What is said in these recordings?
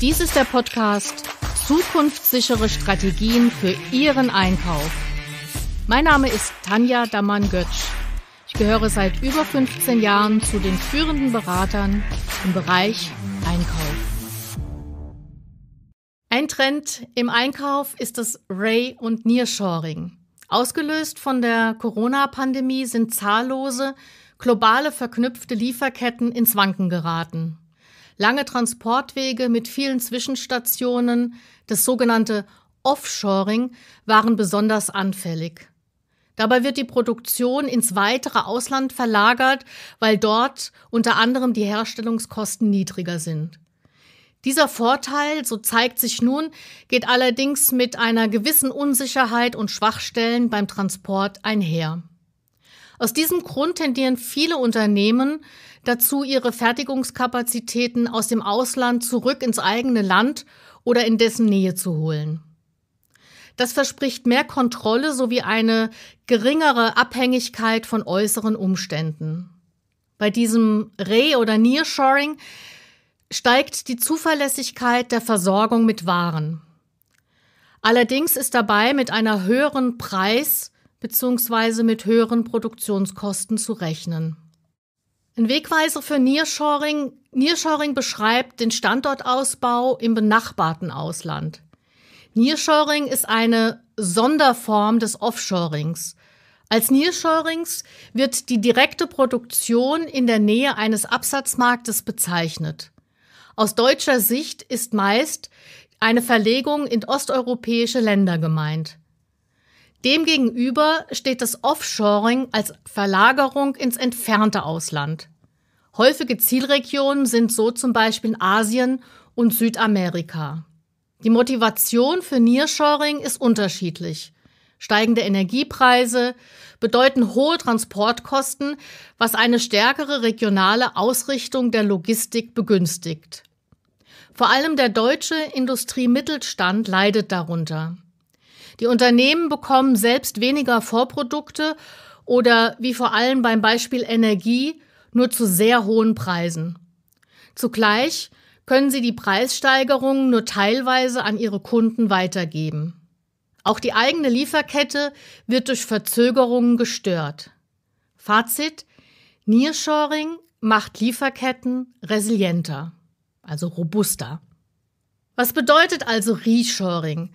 Dies ist der Podcast Zukunftssichere Strategien für Ihren Einkauf. Mein Name ist Tanja Damann-Götsch. Ich gehöre seit über 15 Jahren zu den führenden Beratern im Bereich Einkauf. Ein Trend im Einkauf ist das Ray- und Nearshoring. Ausgelöst von der Corona-Pandemie sind zahllose, globale verknüpfte Lieferketten ins Wanken geraten lange Transportwege mit vielen Zwischenstationen, das sogenannte Offshoring, waren besonders anfällig. Dabei wird die Produktion ins weitere Ausland verlagert, weil dort unter anderem die Herstellungskosten niedriger sind. Dieser Vorteil, so zeigt sich nun, geht allerdings mit einer gewissen Unsicherheit und Schwachstellen beim Transport einher. Aus diesem Grund tendieren viele Unternehmen dazu, ihre Fertigungskapazitäten aus dem Ausland zurück ins eigene Land oder in dessen Nähe zu holen. Das verspricht mehr Kontrolle sowie eine geringere Abhängigkeit von äußeren Umständen. Bei diesem Re- oder Nearshoring steigt die Zuverlässigkeit der Versorgung mit Waren. Allerdings ist dabei mit einer höheren Preis- bzw. mit höheren Produktionskosten zu rechnen. Ein Wegweiser für Nearshoring. Nearshoring beschreibt den Standortausbau im benachbarten Ausland. Nearshoring ist eine Sonderform des Offshorings. Als Nearshorings wird die direkte Produktion in der Nähe eines Absatzmarktes bezeichnet. Aus deutscher Sicht ist meist eine Verlegung in osteuropäische Länder gemeint. Demgegenüber steht das Offshoring als Verlagerung ins entfernte Ausland. Häufige Zielregionen sind so zum Beispiel Asien und Südamerika. Die Motivation für Nearshoring ist unterschiedlich. Steigende Energiepreise bedeuten hohe Transportkosten, was eine stärkere regionale Ausrichtung der Logistik begünstigt. Vor allem der deutsche Industriemittelstand leidet darunter. Die Unternehmen bekommen selbst weniger Vorprodukte oder wie vor allem beim Beispiel Energie nur zu sehr hohen Preisen. Zugleich können sie die Preissteigerungen nur teilweise an ihre Kunden weitergeben. Auch die eigene Lieferkette wird durch Verzögerungen gestört. Fazit, Nearshoring macht Lieferketten resilienter, also robuster. Was bedeutet also Reshoring?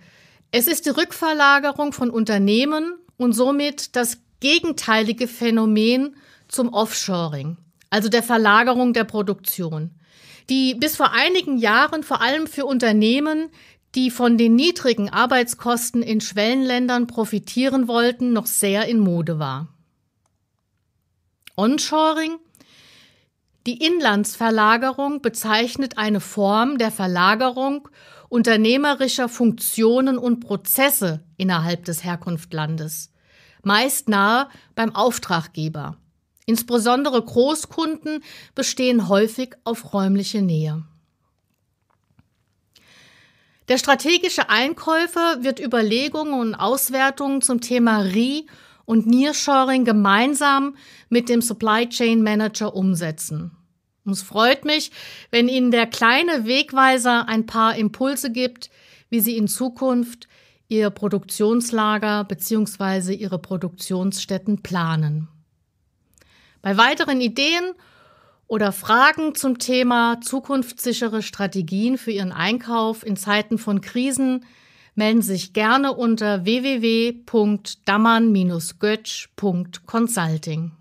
Es ist die Rückverlagerung von Unternehmen und somit das gegenteilige Phänomen zum Offshoring, also der Verlagerung der Produktion, die bis vor einigen Jahren vor allem für Unternehmen, die von den niedrigen Arbeitskosten in Schwellenländern profitieren wollten, noch sehr in Mode war. Onshoring die Inlandsverlagerung bezeichnet eine Form der Verlagerung unternehmerischer Funktionen und Prozesse innerhalb des Herkunftslandes, meist nahe beim Auftraggeber. Insbesondere Großkunden bestehen häufig auf räumliche Nähe. Der strategische Einkäufer wird Überlegungen und Auswertungen zum Thema RI und Nearshoring gemeinsam mit dem Supply Chain Manager umsetzen. Und es freut mich, wenn Ihnen der kleine Wegweiser ein paar Impulse gibt, wie Sie in Zukunft Ihr Produktionslager bzw. Ihre Produktionsstätten planen. Bei weiteren Ideen oder Fragen zum Thema zukunftssichere Strategien für Ihren Einkauf in Zeiten von Krisen melden Sie sich gerne unter wwwdammann götschconsulting